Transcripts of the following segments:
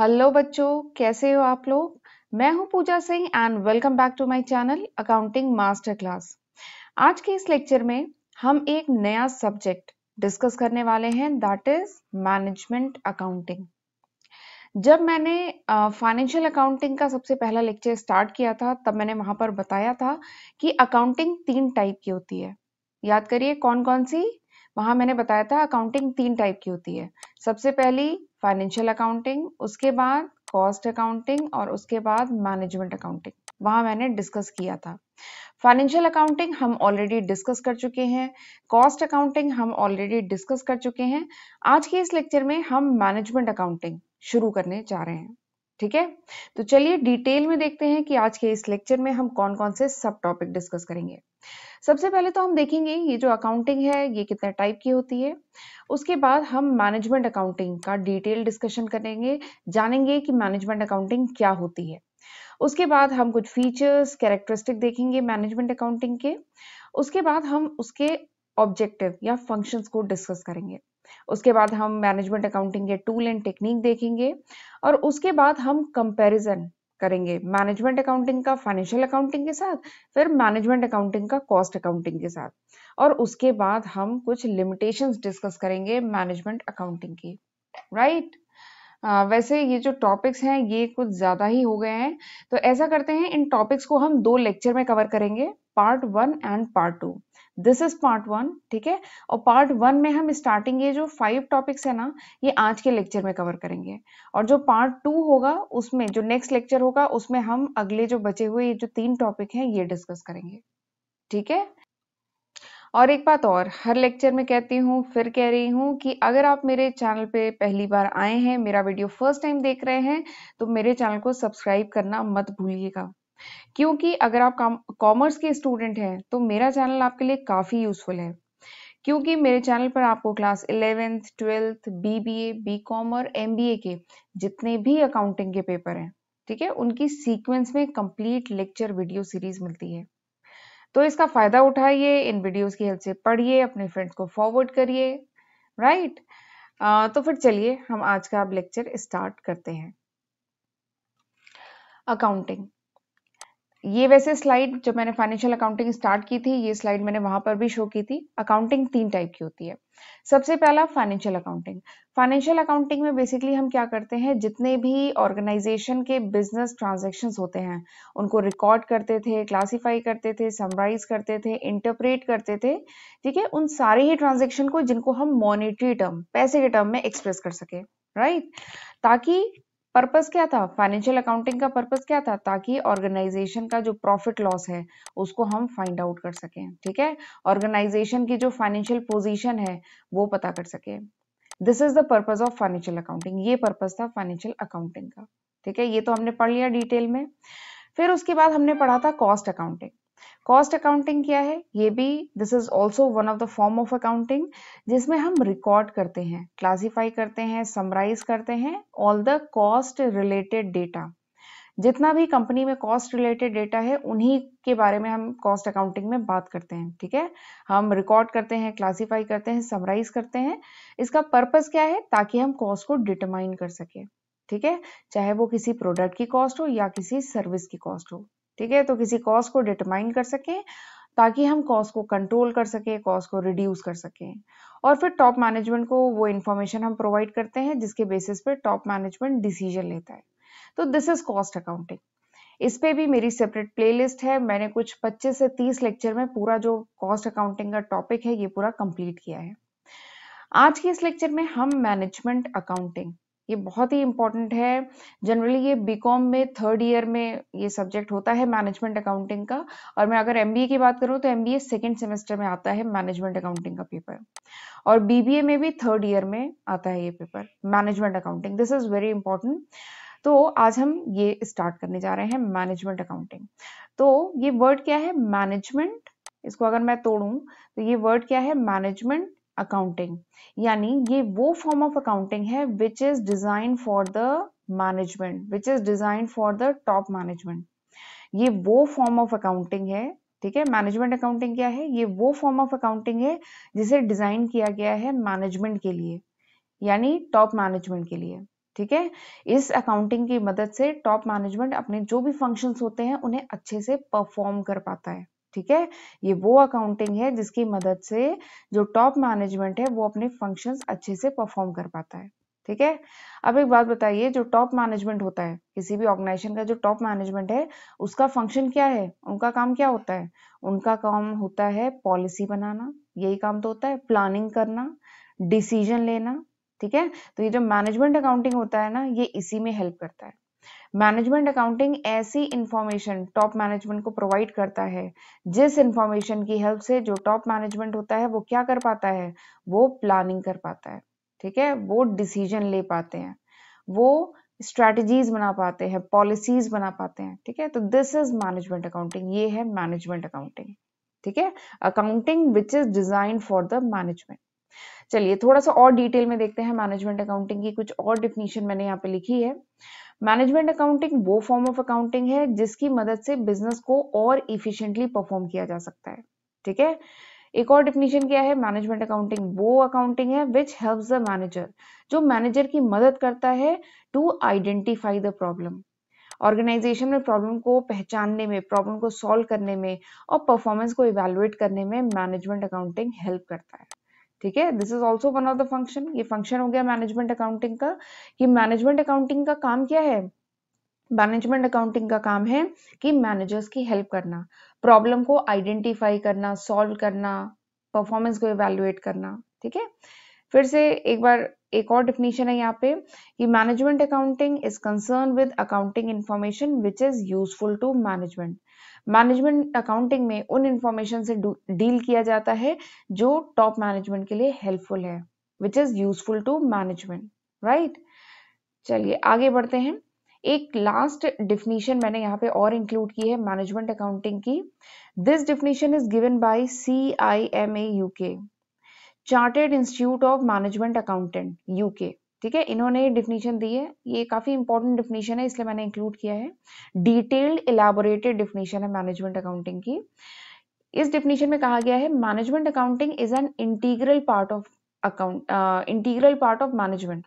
Hello बच्चों कैसे हो आप लोग मैं हूं Pooja Singh and welcome back to my channel accounting master class आज के इस लेक्चर में हम एक नया सब्जेक्ट डिस्कस करने वाले हैं दैट इज मैनेजमेंट अकाउंटिंग जब मैंने फाइनेंशियल uh, अकाउंटिंग का सबसे पहला लेक्चर स्टार्ट किया था तब मैंने वहां पर बताया था कि अकाउंटिंग तीन टाइप की होती है याद करिए कौन कौन सी वहां मैंने बताया था अकाउंटिंग तीन टाइप की होती है सबसे पहली फाइनेंशियल अकाउंटिंग उसके बाद कॉस्ट अकाउंटिंग और उसके बाद मैनेजमेंट अकाउंटिंग वहां मैंने डिस्कस किया था फाइनेंशियल अकाउंटिंग हम ऑलरेडी डिस्कस कर चुके हैं कॉस्ट अकाउंटिंग हम ऑलरेडी डिस्कस कर चुके हैं आज के इस लेक्चर में हम मैनेजमेंट अकाउंटिंग शुरू करने जा रहे हैं ठीक है तो चलिए डिटेल में देखते हैं कि आज के इस लेक्चर में हम कौन कौन से सब टॉपिक डिस्कस करेंगे सबसे पहले तो हम देखेंगे ये जो अकाउंटिंग है ये कितने टाइप की होती है उसके बाद हम मैनेजमेंट अकाउंटिंग का डिटेल डिस्कशन करेंगे जानेंगे कि मैनेजमेंट अकाउंटिंग क्या होती है उसके बाद हम कुछ फीचर्स कैरेक्टरिस्टिक देखेंगे मैनेजमेंट अकाउंटिंग के उसके बाद हम उसके ऑब्जेक्टिव या फंक्शंस को डिस्कस करेंगे उसके बाद हम मैनेजमेंट अकाउंटिंग के टूल एंड टेक्निक देखेंगे और उसके बाद हम कंपैरिजन करेंगे मैनेजमेंट अकाउंटिंग का फाइनेंशियल अकाउंटिंग के साथ फिर मैनेजमेंट अकाउंटिंग का कॉस्ट अकाउंटिंग के साथ और उसके बाद हम कुछ लिमिटेशंस डिस्कस करेंगे मैनेजमेंट अकाउंटिंग की राइट right? वैसे ये जो टॉपिक्स हैं ये कुछ ज़्यादा ही हो गए हैं तो ऐसा करते हैं इन टॉपिक्स को हम दो लेक्चर में कवर करेंगे part one and part two this is part one ठीक है और पार्ट वन में हम स्टार्टिंग ये जो फाइव टॉपिक्स है ना ये आज के लेक्चर में कवर करेंगे और जो पार्ट टू होगा उसमें जो नेक्स्ट लेक्चर होगा उसमें हम अगले जो बचे हुए ये जो तीन टॉपिक हैं ये डिस्कस करेंगे ठीक है और एक बात और हर लेक्चर में कहती हूँ फिर कह रही हूँ कि अगर आप मेरे चैनल पे पहली बार आए हैं मेरा वीडियो फर्स्ट टाइम देख रहे हैं तो मेरे चैनल को सब्सक्राइब करना मत भूलिएगा क्योंकि अगर आप कॉमर्स के स्टूडेंट हैं तो मेरा चैनल आपके लिए काफ़ी यूज़फुल है क्योंकि मेरे चैनल पर आपको class eleventh twelfth B B A B com और एम बी ए के जितने भी अकाउंटिंग के पेपर हैं ठीक है उनकी सीक्वेंस में कंप्लीट लेक्चर वीडियो सीरीज मिलती है तो इसका फ़ायदा उठाइए इन वीडियोस की हेल्प से पढ़िए अपने फ्रेंड्स को फॉरवर्ड करिए राइट आ, तो फिर चलिए हम आज का अब लेक्चर स्टार्ट करते हैं अकाउंटिंग ये वैसे स्लाइड जब मैंने फाइनेंशियल अकाउंटिंग स्टार्ट की थी ये स्लाइड मैंने वहां पर भी शो की थी अकाउंटिंग तीन टाइप की होती है सबसे पहला फाइनेंशियल अकाउंटिंग फाइनेंशियल अकाउंटिंग में बेसिकली हम क्या करते हैं जितने भी ऑर्गेनाइजेशन के बिजनेस ट्रांजेक्शन होते हैं उनको रिकॉर्ड करते थे क्लासीफाई करते थे समराइज करते थे इंटरप्रेट करते थे ठीक है उन सारे ही ट्रांजेक्शन को जिनको हम मॉनिटरी टर्म पैसे के टर्म में एक्सप्रेस कर सके राइट right? ताकि पर्पस क्या था फाइनेंशियल अकाउंटिंग का पर्पस क्या था ताकि ऑर्गेनाइजेशन का जो प्रॉफिट लॉस है उसको हम फाइंड आउट कर सकें ठीक है ऑर्गेनाइजेशन की जो फाइनेंशियल पोजीशन है वो पता कर सके this is the purpose of financial accounting ये पर्पज था फाइनेंशियल अकाउंटिंग का ठीक है ये तो हमने पढ़ लिया डिटेल में फिर उसके बाद हमने पढ़ा था कॉस्ट अकाउंटिंग कॉस्ट अकाउंटिंग क्या है ये भी this is also one of the form of accounting जिसमें हम रिकॉर्ड करते हैं क्लासीफाई करते हैं समराइज करते हैं all the cost related data जितना भी कंपनी में कॉस्ट रिलेटेड डेटा है उन्हीं के बारे में हम कॉस्ट अकाउंटिंग में बात करते हैं ठीक है हम रिकॉर्ड करते हैं क्लासीफाई करते हैं समराइज करते हैं इसका पर्पस क्या है ताकि हम कॉस्ट को डिटरमाइन कर सके ठीक है चाहे वो किसी प्रोडक्ट की कॉस्ट हो या किसी सर्विस की कॉस्ट हो ठीक है तो किसी कॉज को डिटरमाइन कर सकें ताकि हम कॉस्ट को कंट्रोल कर सकें कॉस्ट को रिड्यूस कर सकें और फिर टॉप मैनेजमेंट को वो इन्फॉर्मेशन हम प्रोवाइड करते हैं जिसके बेसिस पे टॉप मैनेजमेंट डिसीजन लेता है तो दिस इज कॉस्ट अकाउंटिंग इस पे भी मेरी सेपरेट प्लेलिस्ट है मैंने कुछ 25 से 30 लेक्चर में पूरा जो कॉस्ट अकाउंटिंग का टॉपिक है ये पूरा कंप्लीट किया है आज के इस लेक्चर में हम मैनेजमेंट अकाउंटिंग ये बहुत ही इम्पोर्टेंट है जनरली ये बीकॉम में थर्ड ईयर में ये सब्जेक्ट होता है मैनेजमेंट अकाउंटिंग का और मैं अगर एमबीए की बात करूँ तो एमबीए सेकेंड सेमेस्टर में आता है मैनेजमेंट अकाउंटिंग का पेपर और बीबीए में भी थर्ड ईयर में आता है ये paper management accounting this is very important तो आज हम ये स्टार्ट करने जा रहे हैं मैनेजमेंट अकाउंटिंग तो ये वर्ड क्या है मैनेजमेंट इसको अगर मैं तोड़ूं तो ये वर्ड क्या है मैनेजमेंट अकाउंटिंग यानी ये वो फॉर्म ऑफ अकाउंटिंग है which is design for the management which is design for the top management ये वो फॉर्म ऑफ अकाउंटिंग है ठीक है मैनेजमेंट अकाउंटिंग क्या है ये वो फॉर्म ऑफ अकाउंटिंग है जिसे डिजाइन किया गया है मैनेजमेंट के लिए यानी टॉप मैनेजमेंट के लिए ठीक है इस अकाउंटिंग की मदद से टॉप मैनेजमेंट अपने जो भी फंक्शंस होते हैं उन्हें अच्छे से परफॉर्म कर पाता है ठीक है ये वो अकाउंटिंग है जिसकी मदद से जो टॉप मैनेजमेंट है वो अपने फंक्शंस अच्छे से परफॉर्म कर पाता है ठीक है अब एक बात बताइए जो टॉप मैनेजमेंट होता है किसी भी ऑर्गेनाइजेशन का जो टॉप मैनेजमेंट है उसका फंक्शन क्या है उनका काम क्या होता है उनका काम होता है पॉलिसी बनाना यही काम तो होता है प्लानिंग करना डिसीजन लेना ठीक है तो ये जो मैनेजमेंट अकाउंटिंग होता है ना ये इसी में हेल्प करता है मैनेजमेंट अकाउंटिंग ऐसी इंफॉर्मेशन टॉप मैनेजमेंट को प्रोवाइड करता है जिस इंफॉर्मेशन की हेल्प से जो टॉप मैनेजमेंट होता है वो क्या कर पाता है वो प्लानिंग कर पाता है ठीक है वो डिसीजन ले पाते हैं वो स्ट्रेटजीज बना पाते हैं पॉलिसीज बना पाते हैं ठीक है तो दिस इज मैनेजमेंट अकाउंटिंग ये है मैनेजमेंट अकाउंटिंग ठीक है accounting which is design for the management चलिए थोड़ा सा और डिटेल में देखते हैं मैनेजमेंट अकाउंटिंग की कुछ और डिफिनीशन मैंने यहाँ पे लिखी है मैनेजमेंट अकाउंटिंग वो फॉर्म ऑफ अकाउंटिंग है जिसकी मदद से बिजनेस को और इफिशियंटली परफॉर्म किया जा सकता है ठीक है एक और डिफिनीशन क्या है मैनेजमेंट अकाउंटिंग वो अकाउंटिंग है विच हेल्प द मैनेजर जो मैनेजर की मदद करता है to identify the problem organization में प्रॉब्लम को पहचानने में प्रॉब्लम को सॉल्व करने में और परफॉर्मेंस को इवेलुएट करने में मैनेजमेंट अकाउंटिंग हेल्प करता है ठीक है this is also one of the function ये फंक्शन हो गया मैनेजमेंट अकाउंटिंग का कि मैनेजमेंट अकाउंटिंग का काम क्या है मैनेजमेंट अकाउंटिंग का काम है कि मैनेजर्स की हेल्प करना प्रॉब्लम को आइडेंटिफाई करना सॉल्व करना परफॉर्मेंस को इवेल्युएट करना ठीक है फिर से एक बार एक और डिफिनीशन है यहाँ पे कि management accounting is concern with accounting information which is useful to management management accounting में उन इंफॉर्मेशन से डील किया जाता है जो टॉप मैनेजमेंट के लिए हेल्पफुल है which is useful to management right चलिए आगे बढ़ते हैं एक लास्ट डिफिनीशन मैंने यहाँ पे और इंक्लूड की है मैनेजमेंट अकाउंटिंग की this definition is given by C I M A UK chartered institute of management accountant UK ठीक है इन्होंने डिफिनीशन दी है ये काफ़ी इंपॉर्टेंट डिफिनीशन है इसलिए मैंने इंक्लूड किया है डिटेल्ड इलाबोरेटेड डिफिनीशन है मैनेजमेंट अकाउंटिंग की इस डिफिनीशन में कहा गया है management accounting is an integral part of account integral part of management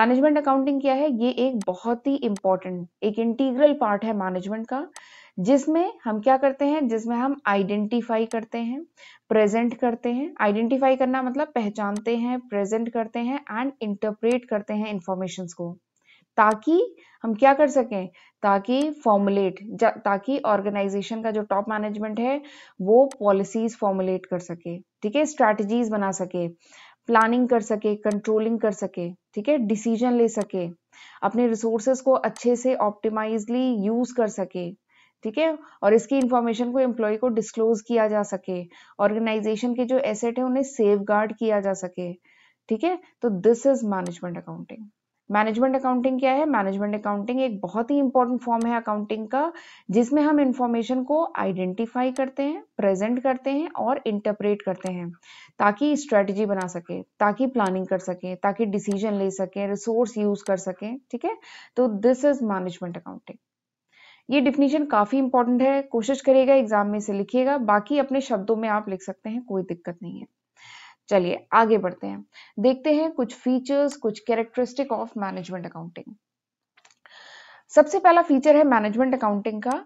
management accounting क्या है ये एक बहुत ही इंपॉर्टेंट एक इंटीग्रल पार्ट है मैनेजमेंट का जिसमें हम क्या करते हैं जिसमें हम आइडेंटिफाई करते हैं प्रेजेंट करते हैं आइडेंटिफाई करना मतलब पहचानते हैं प्रेजेंट करते हैं एंड इंटरप्रेट करते हैं इंफॉर्मेशन को ताकि हम क्या कर सकें ताकि फॉर्मुलेट ताकि ऑर्गेनाइजेशन का जो टॉप मैनेजमेंट है वो पॉलिसीज फॉर्मुलेट कर सके ठीक है स्ट्रैटेजीज बना सके प्लानिंग कर सके कंट्रोलिंग कर सके ठीक है डिसीजन ले सके अपने रिसोर्सेज को अच्छे से ऑप्टिमाइजली यूज कर सके ठीक है और इसकी इंफॉर्मेशन को एम्प्लॉय को डिस्क्लोज किया जा सके ऑर्गेनाइजेशन के जो एसेट है उन्हें सेफ किया जा सके ठीक है तो this is management accounting management accounting क्या है मैनेजमेंट अकाउंटिंग एक बहुत ही इंपॉर्टेंट फॉर्म है अकाउंटिंग का जिसमें हम इंफॉर्मेशन को आइडेंटिफाई करते हैं प्रेजेंट करते हैं और इंटरप्रेट करते हैं ताकि स्ट्रेटजी बना सके ताकि प्लानिंग कर सके ताकि डिसीजन ले सके रिसोर्स यूज कर सके ठीक है तो दिस इज मैनेजमेंट अकाउंटिंग ये डिफिनीशन काफ़ी इंपॉर्टेंट है कोशिश करिएगा एग्जाम में से लिखिएगा बाकी अपने शब्दों में आप लिख सकते हैं कोई दिक्कत नहीं है चलिए आगे बढ़ते हैं देखते हैं कुछ फीचर्स कुछ कैरेक्टरिस्टिक ऑफ मैनेजमेंट अकाउंटिंग सबसे पहला फीचर है मैनेजमेंट अकाउंटिंग का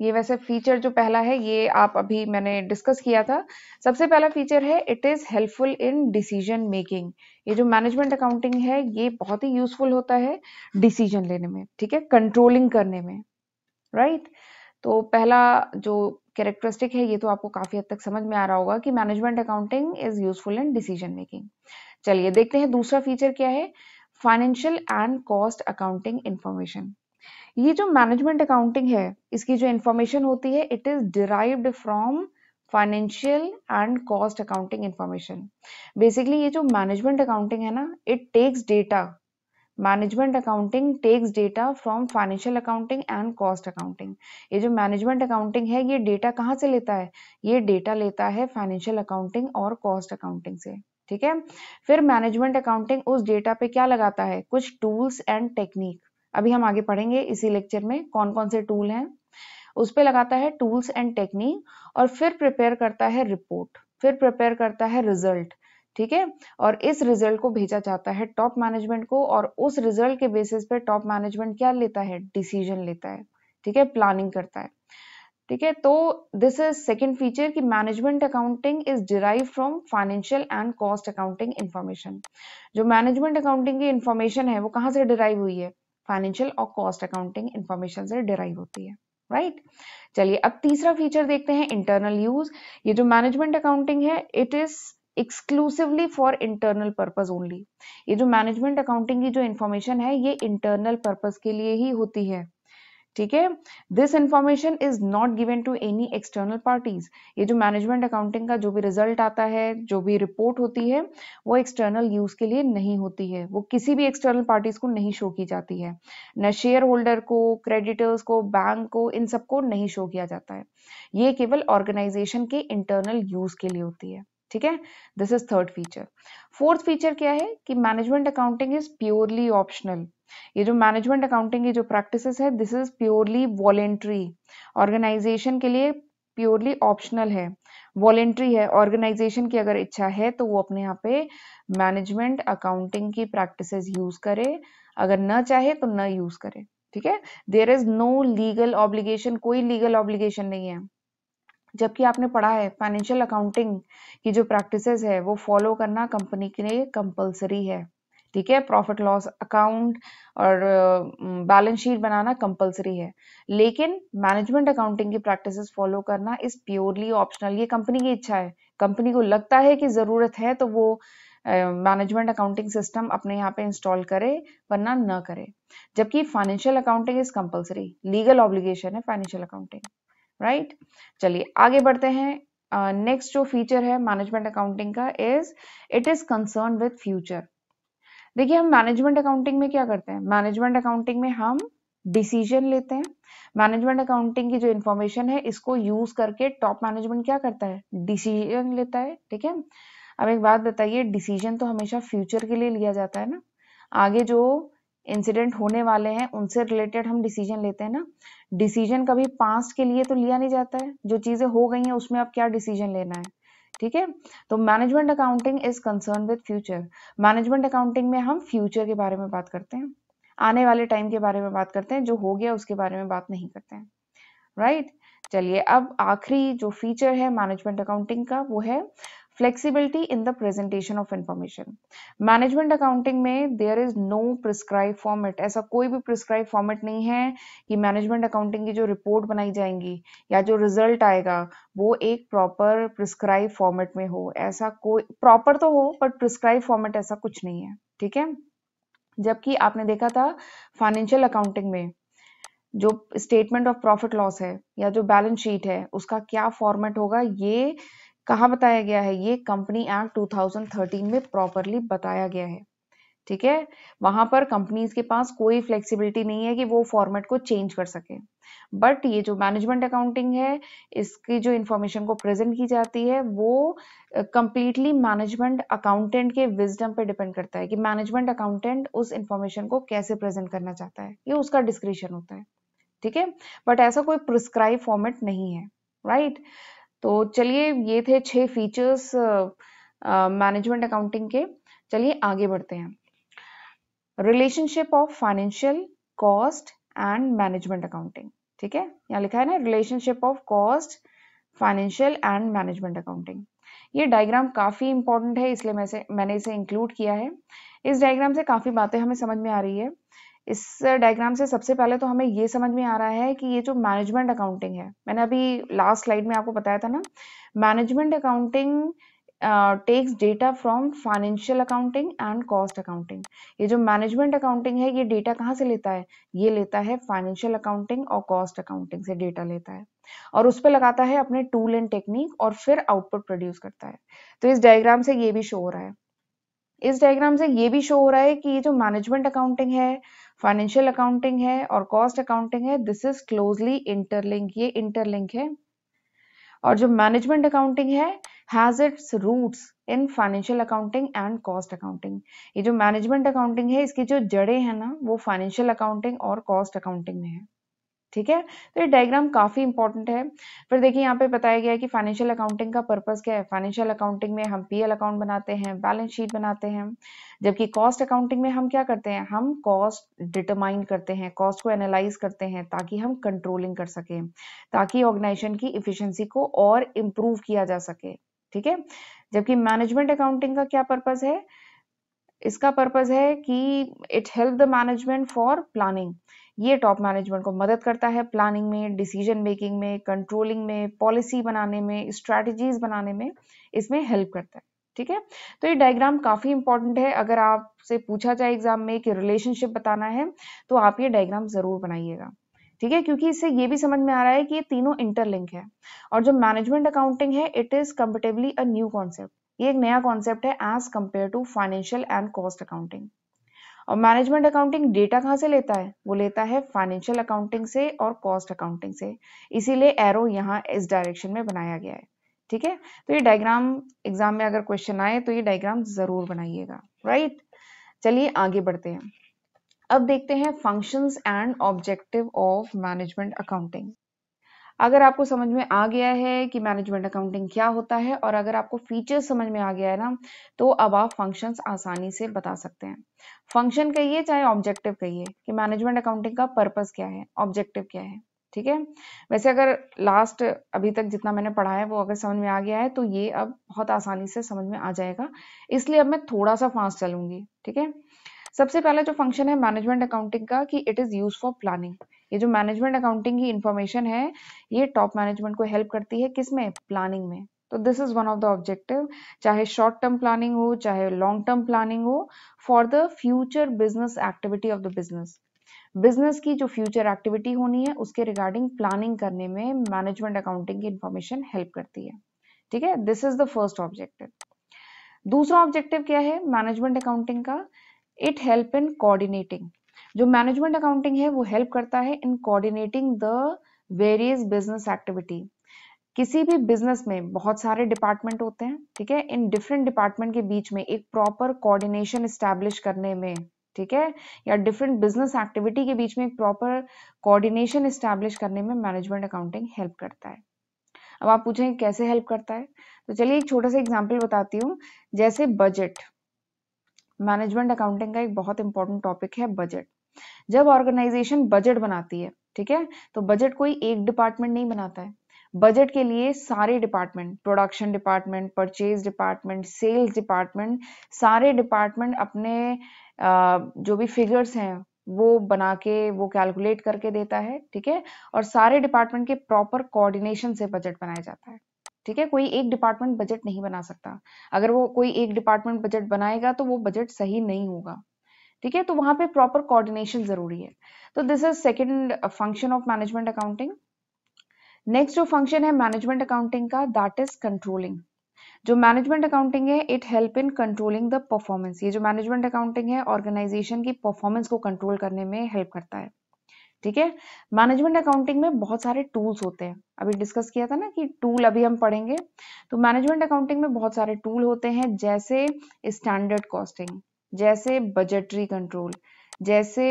ये वैसे फीचर जो पहला है ये आप अभी मैंने डिस्कस किया था सबसे पहला फीचर है it is helpful in decision making ये जो मैनेजमेंट अकाउंटिंग है ये बहुत ही यूजफुल होता है डिसीजन लेने में ठीक है कंट्रोलिंग करने में राइट तो पहला जो कैरेक्टरिस्टिक है ये तो आपको काफी हद तक समझ में आ रहा होगा कि management accounting is useful in decision making चलिए देखते हैं दूसरा फीचर क्या है financial and cost accounting information ये जो मैनेजमेंट अकाउंटिंग है इसकी जो इंफॉर्मेशन होती है it is derived from financial and cost accounting information basically ये जो मैनेजमेंट अकाउंटिंग है ना it takes data management accounting takes data from financial accounting and cost accounting ये जो मैनेजमेंट अकाउंटिंग है ये डेटा कहाँ से लेता है ये डेटा लेता है फाइनेंशियल अकाउंटिंग और कॉस्ट अकाउंटिंग से ठीक है फिर मैनेजमेंट अकाउंटिंग उस डेटा पे क्या लगाता है कुछ टूल्स एंड टेक्निक अभी हम आगे पढ़ेंगे इसी लेक्चर में कौन कौन से टूल हैं उस पर लगाता है टूल्स एंड टेक्निक और फिर प्रिपेयर करता है रिपोर्ट फिर प्रिपेयर करता है रिजल्ट ठीक है और इस रिजल्ट को भेजा जाता है टॉप मैनेजमेंट को और उस रिजल्ट के बेसिस पे टॉप मैनेजमेंट क्या लेता है डिसीजन लेता है ठीक है प्लानिंग करता है ठीक है तो दिस इज सेकेंड फीचर कि management accounting is derive from financial and cost accounting information जो मैनेजमेंट अकाउंटिंग की इन्फॉर्मेशन है वो कहाँ से डिराइव हुई है फाइनेंशियल और कॉस्ट अकाउंटिंग इन्फॉर्मेशन से डिराइव होती है राइट right? चलिए अब तीसरा फीचर देखते हैं इंटरनल यूज ये जो मैनेजमेंट अकाउंटिंग है it is exclusively for internal purpose only ये जो मैनेजमेंट अकाउंटिंग की जो इंफॉर्मेशन है ये इंटरनल पर्पज के लिए ही होती है ठीक है this information is not given to any external parties ये जो मैनेजमेंट अकाउंटिंग का जो भी रिजल्ट आता है जो भी रिपोर्ट होती है वो एक्सटर्नल यूज के लिए नहीं होती है वो किसी भी एक्सटर्नल पार्टीज को नहीं शो की जाती है न शेयर होल्डर को क्रेडिटर्स को बैंक को इन सबको नहीं शो किया जाता है ये केवल ऑर्गेनाइजेशन के इंटरनल यूज के लिए होती है ठीक है this is third feature fourth feature क्या है कि management accounting is purely optional ये जो मैनेजमेंट अकाउंटिंग की जो प्रैक्टिसेस है this is purely voluntary organisation के लिए प्योरली ऑप्शनल है वॉलेंट्री है ऑर्गेनाइजेशन की अगर इच्छा है तो वो अपने यहाँ पे मैनेजमेंट अकाउंटिंग की प्रैक्टिसेस यूज करे अगर न चाहे तो न यूज करे ठीक है there is no legal obligation कोई लीगल ऑब्लिगेशन नहीं है जबकि आपने पढ़ा है फाइनेंशियल अकाउंटिंग की जो प्रैक्टिसेस है वो फॉलो करना कंपनी के लिए कंपलसरी है ठीक है प्रॉफिट लॉस अकाउंट और बैलेंस शीट बनाना कंपलसरी है लेकिन मैनेजमेंट अकाउंटिंग की प्रैक्टिसेस फॉलो करना इज प्योरली ऑप्शनल ये कंपनी की इच्छा है कंपनी को लगता है कि ज़रूरत है तो वो मैनेजमेंट अकाउंटिंग सिस्टम अपने यहाँ पे इंस्टॉल करे वरना न करे जबकि financial accounting is compulsory legal obligation है फाइनेंशियल अकाउंटिंग राइट चलिए आगे बढ़ते हैं नेक्स्ट uh, जो फीचर है मैनेजमेंट अकाउंटिंग का is it is concern with future देखिए हम मैनेजमेंट अकाउंटिंग में क्या करते हैं मैनेजमेंट अकाउंटिंग में हम डिसीजन लेते हैं मैनेजमेंट अकाउंटिंग की जो इन्फॉर्मेशन है इसको यूज करके टॉप मैनेजमेंट क्या करता है डिसीजन लेता है ठीक है अब एक बात बताइए डिसीजन तो हमेशा फ्यूचर के लिए लिया जाता है ना आगे जो इंसिडेंट होने वाले हैं उनसे रिलेटेड हम डिसीजन लेते हैं ना डिसीजन कभी पास्ट के लिए तो लिया नहीं जाता है जो चीज़ें हो गई हैं उसमें अब क्या डिसीजन लेना है ठीक है तो management accounting is concern with future management accounting में हम फ्यूचर के बारे में बात करते हैं आने वाले टाइम के बारे में बात करते हैं जो हो गया उसके बारे में बात नहीं करते हैं राइट right? चलिए अब आखिरी जो फीचर है मैनेजमेंट अकाउंटिंग का वो है flexibility in the presentation of information management accounting में there is no prescribe format ऐसा कोई भी प्रिस्क्राइब फॉर्मेट नहीं है कि मैनेजमेंट अकाउंटिंग की जो रिपोर्ट बनाई जाएंगी या जो रिजल्ट आएगा वो एक प्रॉपर प्रिस्क्राइब फॉर्मेट में हो ऐसा कोई प्रॉपर तो हो बट प्रिस्क्राइब फॉर्मेट ऐसा कुछ नहीं है ठीक है जबकि आपने देखा था फाइनेंशियल अकाउंटिंग में जो स्टेटमेंट ऑफ प्रॉफिट लॉस है या जो बैलेंस शीट है उसका क्या फॉर्मेट होगा ये कहाँ बताया गया है ये कंपनी एक्ट 2013 में प्रॉपरली बताया गया है ठीक है वहां पर कंपनीज के पास कोई फ्लेक्सिबिलिटी नहीं है कि वो फॉर्मेट को चेंज कर सके बट ये जो मैनेजमेंट अकाउंटिंग है इसकी जो इन्फॉर्मेशन को प्रेजेंट की जाती है वो कंप्लीटली मैनेजमेंट अकाउंटेंट के विजडम पे डिपेंड करता है कि मैनेजमेंट अकाउंटेंट उस इन्फॉर्मेशन को कैसे प्रेजेंट करना चाहता है ये उसका डिस्क्रिप्शन होता है ठीक है बट ऐसा कोई प्रिस्क्राइब फॉर्मेट नहीं है राइट right? तो चलिए ये थे छह फीचर्स मैनेजमेंट अकाउंटिंग के चलिए आगे बढ़ते हैं relationship of financial cost and management accounting ठीक है यहाँ लिखा है ना relationship of cost financial and management accounting ये डायग्राम काफ़ी इंपॉर्टेंट है इसलिए मैं से, मैंने इसे इंक्लूड किया है इस डायग्राम से काफ़ी बातें हमें समझ में आ रही है इस डायग्राम से सबसे पहले तो हमें ये समझ में आ रहा है कि ये जो मैनेजमेंट अकाउंटिंग है मैंने अभी लास्ट स्लाइड में आपको बताया था ना management accounting takes data from financial accounting and cost accounting ये जो मैनेजमेंट अकाउंटिंग है ये डेटा कहाँ से लेता है ये लेता है फाइनेंशियल अकाउंटिंग और कॉस्ट अकाउंटिंग से डेटा लेता है और उस पर लगाता है अपने टूल एंड टेक्निक और फिर आउटपुट प्रोड्यूस करता है तो इस डायग्राम से ये भी शो हो रहा है इस डायग्राम से ये भी शो हो रहा है कि ये जो मैनेजमेंट अकाउंटिंग है फाइनेंशियल अकाउंटिंग है और कॉस्ट अकाउंटिंग है दिस इज क्लोजली इंटरलिंक ये इंटरलिंक है और जो मैनेजमेंट अकाउंटिंग है has its roots in financial accounting and cost accounting ये जो मैनेजमेंट अकाउंटिंग है इसकी जो जड़ें हैं ना वो फाइनेंशियल अकाउंटिंग और कॉस्ट अकाउंटिंग में है ठीक है तो ये डायग्राम काफ़ी इंपॉर्टेंट है फिर देखिए यहाँ पे बताया गया है कि फाइनेंशियल अकाउंटिंग का पर्पज क्या है फाइनेंशियल अकाउंटिंग में हम पीएल अकाउंट बनाते हैं बैलेंस शीट बनाते हैं जबकि कॉस्ट अकाउंटिंग में हम क्या करते हैं हम कॉस्ट डिटरमाइन करते हैं कॉस्ट को एनालाइज करते हैं ताकि हम कंट्रोलिंग कर सकें ताकि ऑर्गेनाइजेशन की इफिशियंसी को और इम्प्रूव किया जा सके ठीक है जबकि मैनेजमेंट अकाउंटिंग का क्या पर्पज है इसका पर्पज है कि it help the management for planning ये टॉप मैनेजमेंट को मदद करता है प्लानिंग में डिसीजन मेकिंग में कंट्रोलिंग में पॉलिसी बनाने में स्ट्रैटेजीज बनाने में इसमें हेल्प करता है ठीक है तो ये डायग्राम काफ़ी इंपॉर्टेंट है अगर आपसे पूछा जाए एग्जाम में कि रिलेशनशिप बताना है तो आप ये डायग्राम ज़रूर बनाइएगा ठीक है क्योंकि इससे ये भी समझ में आ रहा है कि ये तीनों इंटरलिंक है और जो मैनेजमेंट अकाउंटिंग है it is comfortably a new concept ये एक नया कॉन्सेप्ट है as compare to financial and cost accounting और मैनेजमेंट अकाउंटिंग डेटा कहाँ से लेता है वो लेता है फाइनेंशियल अकाउंटिंग से और कॉस्ट अकाउंटिंग से इसीलिए एरो यहाँ इस डायरेक्शन में बनाया गया है ठीक है तो ये डायग्राम एग्जाम में अगर क्वेश्चन आए तो ये डायग्राम जरूर बनाइएगा राइट चलिए आगे बढ़ते हैं अब देखते हैं functions and objective of management accounting अगर आपको समझ में आ गया है कि मैनेजमेंट अकाउंटिंग क्या होता है और अगर आपको फीचर्स समझ में आ गया है ना तो अब आप फंक्शंस आसानी से बता सकते हैं फंक्शन कहिए चाहे ऑब्जेक्टिव कहिए कि मैनेजमेंट अकाउंटिंग का पर्पस क्या है ऑब्जेक्टिव क्या है ठीक है वैसे अगर लास्ट अभी तक जितना मैंने पढ़ा है वो अगर समझ में आ गया है तो ये अब बहुत आसानी से समझ में आ जाएगा इसलिए अब मैं थोड़ा सा फास्ट चलूंगी ठीक है सबसे पहला जो फंक्शन है मैनेजमेंट अकाउंटिंग का कि it is use for planning ये जो मैनेजमेंट अकाउंटिंग की इंफॉर्मेशन है ये टॉप मैनेजमेंट को हेल्प करती है किसमें प्लानिंग में तो this is one of the objective चाहे शॉर्ट टर्म प्लानिंग हो चाहे लॉन्ग टर्म प्लानिंग हो for the future business activity of the business business की जो फ्यूचर एक्टिविटी होनी है उसके रिगार्डिंग प्लानिंग करने में मैनेजमेंट अकाउंटिंग की इंफॉर्मेशन हेल्प करती है ठीक है this is the first objective दूसरा ऑब्जेक्टिव क्या है मैनेजमेंट अकाउंटिंग का इट हेल्प इन कोऑर्डिनेटिंग जो मैनेजमेंट अकाउंटिंग है वो हेल्प करता है in coordinating the various business activity किसी भी बिजनेस में बहुत सारे डिपार्टमेंट होते हैं ठीक है इन डिफरेंट डिपार्टमेंट के बीच में एक प्रॉपर कोऑर्डिनेशन स्टैब्लिश करने में ठीक है या डिफरेंट बिजनेस एक्टिविटी के बीच में एक प्रॉपर कोऑर्डिनेशन स्टैब्लिश करने में मैनेजमेंट अकाउंटिंग हेल्प करता है अब आप पूछें कैसे हेल्प करता है तो चलिए एक छोटा सा एग्जाम्पल बताती हूँ जैसे बजट मैनेजमेंट अकाउंटिंग का एक बहुत इंपॉर्टेंट टॉपिक है बजट जब ऑर्गेनाइजेशन बजट बनाती है ठीक है तो बजट कोई एक डिपार्टमेंट नहीं बनाता है बजट के लिए सारे department production department purchase department sales department सारे डिपार्टमेंट अपने जो भी फिगर्स हैं वो बना के वो कैलकुलेट करके देता है ठीक है और सारे डिपार्टमेंट के प्रॉपर कोऑर्डिनेशन से बजट बनाया जाता है ठीक है कोई एक डिपार्टमेंट बजट नहीं बना सकता अगर वो कोई एक डिपार्टमेंट बजट बनाएगा तो वो बजट सही नहीं होगा ठीक है तो वहां पे प्रॉपर कोऑर्डिनेशन जरूरी है तो this is second function of management accounting next जो फंक्शन है मैनेजमेंट अकाउंटिंग का दैट इज कंट्रोलिंग जो मैनेजमेंट अकाउंटिंग है it help in controlling the performance ये जो मैनेजमेंट अकाउंटिंग है ऑर्गेनाइजेशन की परफॉर्मेंस को कंट्रोल करने में हेल्प करता है ठीक है मैनेजमेंट अकाउंटिंग में बहुत सारे टूल्स होते हैं अभी डिस्कस किया था ना कि टूल अभी हम पढ़ेंगे तो मैनेजमेंट अकाउंटिंग में बहुत सारे टूल होते हैं जैसे स्टैंडर्ड कॉस्टिंग जैसे बजटरी कंट्रोल जैसे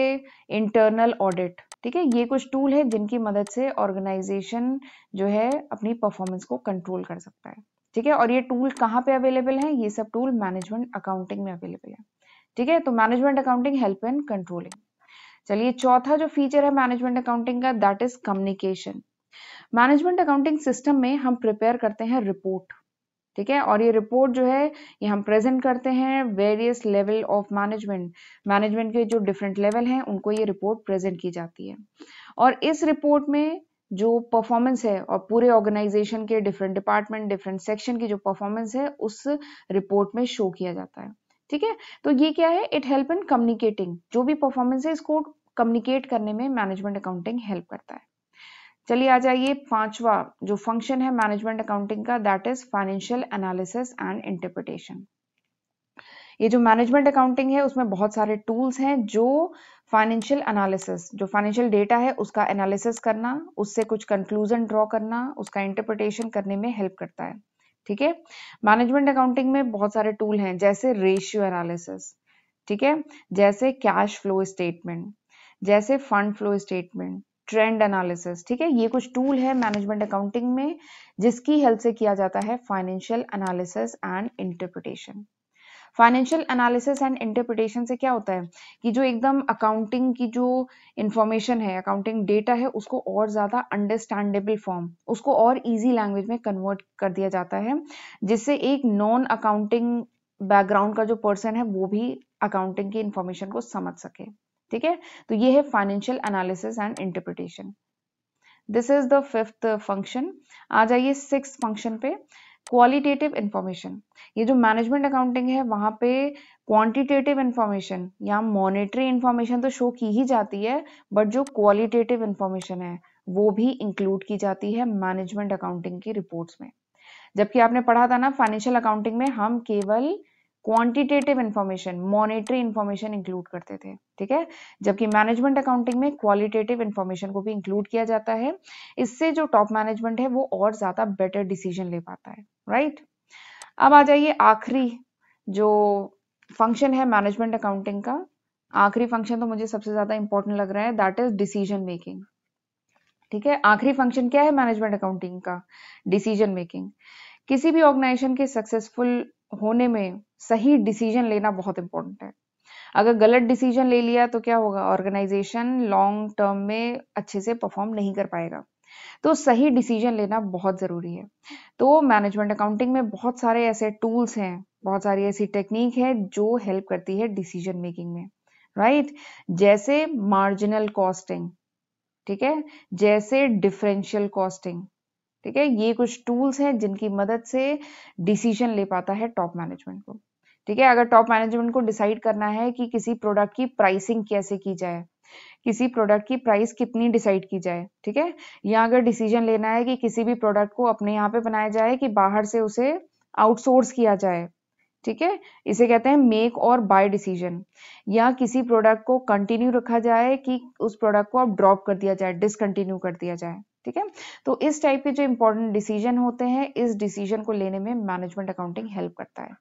इंटरनल ऑडिट ठीक है ये कुछ टूल है जिनकी मदद से ऑर्गेनाइजेशन जो है अपनी परफॉर्मेंस को कंट्रोल कर सकता है ठीक है और ये टूल कहाँ पे अवेलेबल है ये सब टूल मैनेजमेंट अकाउंटिंग में अवेलेबल है ठीक है तो management accounting help and controlling चलिए चौथा जो फीचर है मैनेजमेंट अकाउंटिंग का that is communication management accounting system में हम प्रिपेयर करते हैं रिपोर्ट ठीक है और ये रिपोर्ट जो है ये हम प्रेजेंट करते हैं various level of management management के जो डिफरेंट लेवल हैं उनको ये रिपोर्ट प्रेजेंट की जाती है और इस रिपोर्ट में जो परफॉर्मेंस है और पूरे ऑर्गेनाइजेशन के डिफरेंट डिपार्टमेंट डिफरेंट सेक्शन की जो परफॉर्मेंस है उस रिपोर्ट में शो किया जाता है ठीक है तो ये क्या है इट हेल्प इन कम्युनिकेटिंग जो भी परफॉर्मेंस है इसको कम्युनिकेट करने में मैनेजमेंट अकाउंटिंग हेल्प करता है चलिए आ जाइए पांचवा जो फंक्शन है मैनेजमेंट अकाउंटिंग का that is financial analysis and interpretation ये जो मैनेजमेंट अकाउंटिंग है उसमें बहुत सारे टूल्स हैं जो फाइनेंशियल एनालिसिस जो फाइनेंशियल डेटा है उसका एनालिसिस करना उससे कुछ कंक्लूजन ड्रॉ करना उसका इंटरप्रिटेशन करने में हेल्प करता है ठीक है मैनेजमेंट अकाउंटिंग में बहुत सारे टूल हैं जैसे रेशियो एनालिसिस ठीक है जैसे कैश फ्लो स्टेटमेंट जैसे fund flow statement trend analysis ठीक है ये कुछ टूल है मैनेजमेंट अकाउंटिंग में जिसकी हेल्प से किया जाता है financial analysis and interpretation financial analysis and interpretation से क्या होता है कि जो एकदम अकाउंटिंग की जो इंफॉर्मेशन है अकाउंटिंग डेटा है उसको और ज़्यादा अंडरस्टैंडेबल फॉर्म उसको और इजी लैंग्वेज में कन्वर्ट कर दिया जाता है जिससे एक नॉन अकाउंटिंग बैकग्राउंड का जो पर्सन है वो भी अकाउंटिंग की इंफॉर्मेशन को समझ सके ठीक है तो ये है financial analysis and interpretation this is the fifth function आ जाइए सिक्स फंक्शन पे क्वालिटेटिव इंफॉर्मेशन ये जो मैनेजमेंट अकाउंटिंग है वहाँ पे क्वांटिटेटिव इंफॉर्मेशन या मॉनेटरी इंफॉर्मेशन तो शो की ही जाती है बट जो क्वालिटेटिव इंफॉर्मेशन है वो भी इंक्लूड की जाती है मैनेजमेंट अकाउंटिंग की रिपोर्ट्स में जबकि आपने पढ़ा था ना फाइनेंशियल अकाउंटिंग में हम केवल quantitative information monetary information include करते थे ठीक है जबकि मैनेजमेंट अकाउंटिंग में क्वालिटेटिव इन्फॉर्मेशन को भी इंक्लूड किया जाता है इससे जो टॉप मैनेजमेंट है वो और ज़्यादा बेटर डिसीजन ले पाता है राइट अब आ जाइए आखिरी जो फंक्शन है मैनेजमेंट अकाउंटिंग का आखिरी फंक्शन तो मुझे सबसे ज़्यादा इंपॉर्टेंट लग रहा है दैट इज डिसीजन मेकिंग ठीक है आखिरी फंक्शन क्या है मैनेजमेंट अकाउंटिंग का डिसीजन मेकिंग किसी भी ऑर्गेनाइजेशन के सक्सेसफुल होने में सही डिसीजन लेना बहुत इंपॉर्टेंट है अगर गलत डिसीजन ले लिया तो क्या होगा ऑर्गेनाइजेशन लॉन्ग टर्म में अच्छे से परफॉर्म नहीं कर पाएगा तो सही डिसीजन लेना बहुत ज़रूरी है तो मैनेजमेंट अकाउंटिंग में बहुत सारे ऐसे टूल्स हैं बहुत सारी ऐसी टेक्निक है जो हेल्प करती है डिसीजन मेकिंग में राइट right? जैसे मार्जिनल कॉस्टिंग ठीक है जैसे डिफरेंशियल कॉस्टिंग ठीक है ये कुछ टूल्स हैं जिनकी मदद से डिसीजन ले पाता है टॉप मैनेजमेंट को ठीक है अगर टॉप मैनेजमेंट को डिसाइड करना है कि किसी प्रोडक्ट की प्राइसिंग कैसे की जाए किसी प्रोडक्ट की प्राइस कितनी डिसाइड की जाए ठीक है या अगर डिसीजन लेना है कि किसी भी प्रोडक्ट को अपने यहाँ पे बनाया जाए कि बाहर से उसे आउटसोर्स किया जाए ठीक है इसे कहते हैं मेक और बाय डिसीजन या किसी प्रोडक्ट को कंटिन्यू रखा जाए कि उस प्रोडक्ट को अब ड्रॉप कर दिया जाए डिसकंटिन्यू कर दिया जाए ठीक है तो इस टाइप के जो इंपॉर्टेंट डिसीजन होते हैं इस डिसीजन को लेने में मैनेजमेंट अकाउंटिंग हेल्प करता है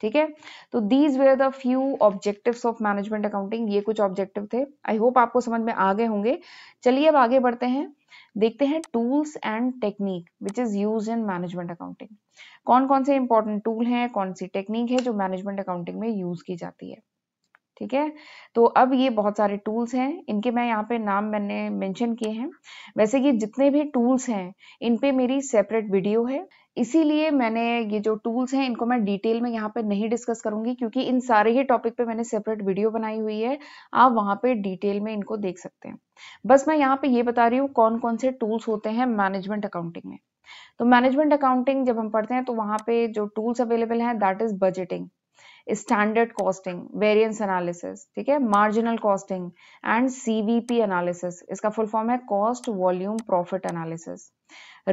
ठीक है तो these were the few objective of management accounting ये कुछ ऑब्जेक्टिव थे आई होप आपको समझ में आ गए होंगे चलिए अब आगे बढ़ते हैं देखते हैं tools and technique which is use in management accounting कौन कौन से इंपॉर्टेंट टूल हैं कौन सी टेक्निक है जो मैनेजमेंट अकाउंटिंग में यूज की जाती है ठीक है तो अब ये बहुत सारे टूल्स हैं इनके मैं यहाँ पे नाम मैंने मेंशन किए हैं वैसे ये जितने भी टूल्स हैं इन पे मेरी सेपरेट वीडियो है इसीलिए मैंने ये जो टूल्स हैं इनको मैं डिटेल में यहाँ पे नहीं डिस्कस करूंगी क्योंकि इन सारे ही टॉपिक पे मैंने सेपरेट वीडियो बनाई हुई है आप वहां पे डिटेल में इनको देख सकते हैं बस मैं यहाँ पे ये बता रही हूँ कौन कौन से टूल्स होते हैं मैनेजमेंट अकाउंटिंग में तो मैनेजमेंट अकाउंटिंग जब हम पढ़ते हैं तो वहां पे जो टूल्स अवेलेबल हैं that is budgeting standard costing variance analysis ठीक है marginal costing and CVP analysis इसका फुल फॉर्म है cost volume profit analysis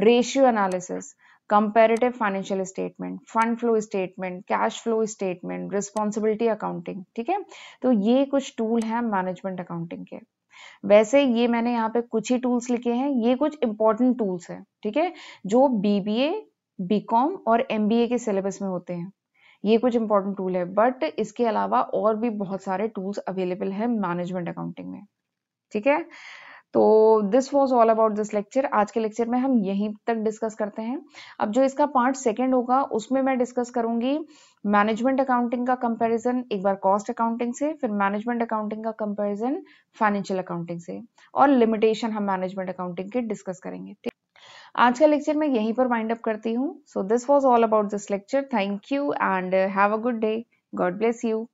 ratio analysis comparative financial statement fund flow statement cash flow statement responsibility accounting ठीक है तो ये कुछ tool हैं मैनेजमेंट अकाउंटिंग के वैसे ये मैंने यहाँ पे कुछ ही टूल्स लिखे हैं ये कुछ इंपॉर्टेंट टूल्स हैं ठीक है जो बीबीए बीकॉम और एमबीए के सिलेबस में होते हैं ये कुछ इंपॉर्टेंट टूल है बट इसके अलावा और भी बहुत सारे टूल्स अवेलेबल है मैनेजमेंट अकाउंटिंग में ठीक है तो this was all about this lecture आज के लेक्चर में हम यहीं तक डिस्कस करते हैं अब जो इसका पार्ट सेकेंड होगा उसमें मैं डिस्कस करूंगी मैनेजमेंट अकाउंटिंग का कंपैरिजन एक बार कॉस्ट अकाउंटिंग से फिर मैनेजमेंट अकाउंटिंग का कंपैरिजन फाइनेंशियल अकाउंटिंग से और लिमिटेशन हम मैनेजमेंट अकाउंटिंग के डिस्कस करेंगे आज का लेक्चर मैं यहीं पर वाइंड अप करती हूँ so this was all about this lecture thank you and have a good day God bless you